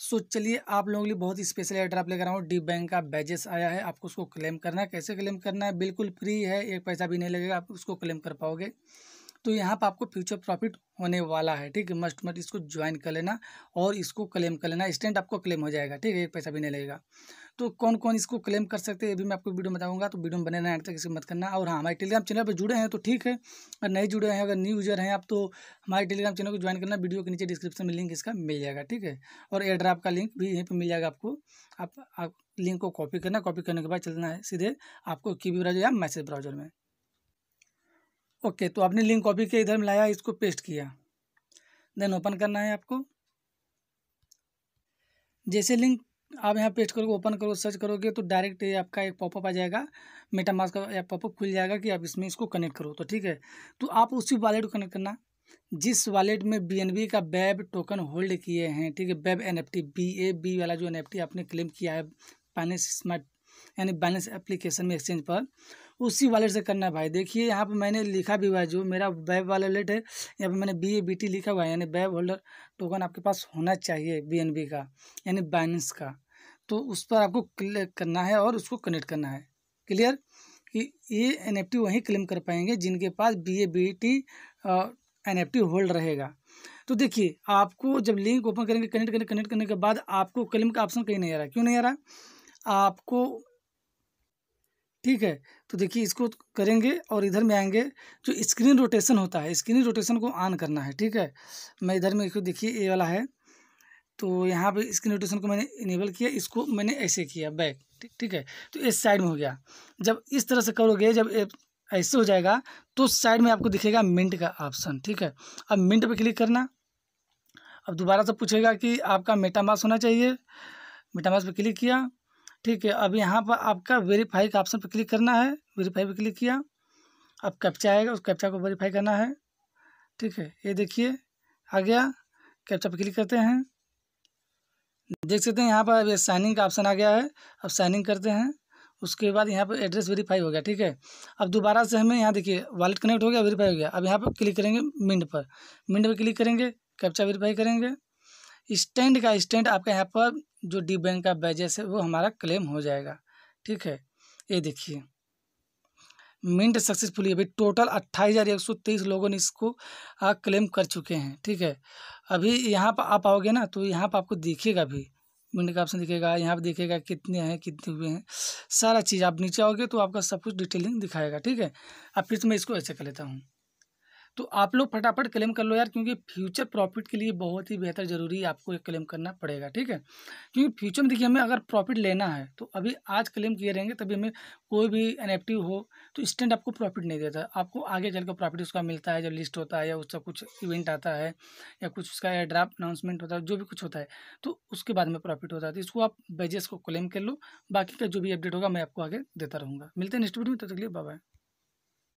सो so, चलिए आप लोगों के लिए बहुत ही स्पेशल एड्र आप लेकर आऊँ डी बैंक का बैजेस आया है आपको उसको क्लेम करना है कैसे क्लेम करना है बिल्कुल फ्री है एक पैसा भी नहीं लगेगा आप उसको क्लेम कर पाओगे तो यहाँ पर आपको फ्यूचर प्रॉफिट होने वाला है ठीक है मस्ट मस्ट इसको ज्वाइन कर लेना और इसको क्लेम कर लेना स्टेंट आपको क्लेम हो जाएगा ठीक है एक पैसा भी नहीं लगेगा तो कौन कौन इसको क्लेम कर सकते हैं ये भी मैं आपको वीडियो बताऊंगा तो वीडियो में बने रहना तक इसे मत करना और हाँ हमारे टेलीग्राम चैनल पर जुड़े हैं तो ठीक है और नहीं जुड़े हैं अगर न्यू यूजर हैं आप तो हमारे टेलीग्राम चैनल को ज्वाइन करना वीडियो के नीचे डिस्क्रिप्शन में लिंक इसका मिल जाएगा ठीक है और एयर ड्राप का लिंक भी यहीं पर मिल जाएगा आपको आप, आप लिंक को कॉपी करना कॉपी करने के बाद चलना है सीधे आपको की ब्राउजर या मैसेज ब्राउजर में ओके तो आपने लिंक कॉपी के इधर मिलाया इसको पेस्ट किया देन ओपन करना है आपको जैसे लिंक आप यहाँ पेस्ट करोगे ओपन करो सर्च करोगे तो डायरेक्ट ये आपका एक पॉपअप आ जाएगा मेटामास का या पॉपअप खुल जाएगा कि आप इसमें इसको कनेक्ट करो तो ठीक है तो आप उसी वॉलेट को कनेक्ट करना जिस वॉलेट में बी का बैब टोकन होल्ड किए हैं ठीक है बैब N F T B A B वाला जो एन एफ टी आपने क्लेम किया है फाइनेंस स्मार्ट यानी बैलेंस एप्लीकेशन में एक्सचेंज पर उसी वॉलेट से करना है भाई देखिए यहाँ पर मैंने लिखा भी हुआ है जो मेरा बैब वॉलेट है यहाँ पर मैंने बी ए बी टी लिखा हुआ है यानी बैब होल्डर टोकन आपके पास होना चाहिए बी एन बी का यानी बैलेंस का तो उस पर आपको क्लिक करना है और उसको कनेक्ट करना है क्लियर कि ये एन एफ टी वहीं क्लेम कर पाएंगे जिनके पास B A B T N F T hold रहेगा तो देखिए आपको जब लिंक ओपन करेंगे कनेक्ट करने कनेक्ट करने के बाद आपको क्लेम का ऑप्शन कहीं नहीं आ रहा क्यों नहीं आ रहा आपको ठीक है तो देखिए इसको करेंगे और इधर में आएंगे जो स्क्रीन रोटेशन होता है स्क्रीन रोटेशन को ऑन करना है ठीक है मैं इधर में इसको देखिए ये वाला है तो यहाँ पे स्क्रीन रोटेशन को मैंने इनेबल किया इसको मैंने ऐसे किया बैक ठीक है तो इस साइड में हो गया जब इस तरह से करोगे जब ऐसे हो जाएगा तो साइड में आपको दिखेगा मिंट का ऑप्शन ठीक है अब मिंट पर क्लिक करना अब दोबारा से पूछेगा कि आपका मेटामास होना चाहिए मेटामास पर क्लिक किया ठीक है अब यहाँ पर आपका वेरीफाई का ऑप्शन पर क्लिक करना है वेरीफाई पर क्लिक किया अब कैप्चा आएगा उस कैप्चा को वेरीफाई करना है ठीक है ये देखिए आ गया कैप्चा पर क्लिक करते हैं देख सकते हैं यहाँ पर ये साइनिंग का ऑप्शन आ गया है अब साइनिंग करते हैं उसके बाद यहाँ पर एड्रेस वेरीफाई हो गया ठीक है अब दोबारा से हमें यहाँ देखिए वॉलेट कनेक्ट हो गया वेरीफाई हो गया अब यहाँ पर क्लिक करेंगे मिंड पर मिंड पर क्लिक करेंगे कैप्चा वेरीफाई करेंगे स्टैंड का स्टैंड आपका यहाँ पर जो डी बैंक का बैजेस है वो हमारा क्लेम हो जाएगा ठीक है ये देखिए मिंट सक्सेसफुली अभी टोटल अट्ठाईस हज़ार एक सौ तेईस लोगों ने इसको आ, क्लेम कर चुके हैं ठीक है अभी यहाँ पर आप आओगे ना तो यहाँ पर आपको दिखेगा भी मिनट का ऑप्शन दिखेगा यहाँ पर दिखेगा कितने हैं कितने हुए हैं सारा चीज़ आप नीचे आओगे तो आपका सब कुछ डिटेलिंग दिखाएगा ठीक है अब फिर तो मैं इसको ऐसे कर लेता हूँ तो आप लोग फटाफट क्लेम कर लो यार क्योंकि फ्यूचर प्रॉफिट के लिए बहुत ही बेहतर ज़रूरी है आपको क्लेम करना पड़ेगा ठीक है क्योंकि फ्यूचर में देखिए हमें अगर प्रॉफिट लेना है तो अभी आज क्लेम किए रहेंगे तभी हमें कोई भी एनएफटी हो तो स्टेंट आपको प्रॉफिट नहीं देता आपको आगे चल कर प्रॉफिट उसका मिलता है जब लिस्ट होता है या उसका कुछ इवेंट आता है या कुछ उसका ड्राफ्ट अनाउंसमेंट होता है जो भी कुछ होता है तो उसके बाद में प्रॉफिट होता है तो इसको आप बेजेस को क्लेम कर लो बाकी का जो भी अपडेट होगा मैं आपको आगे देता रहूँगा मिलते हैं नेक्स्ट वीडियो में तब तक लिए बाय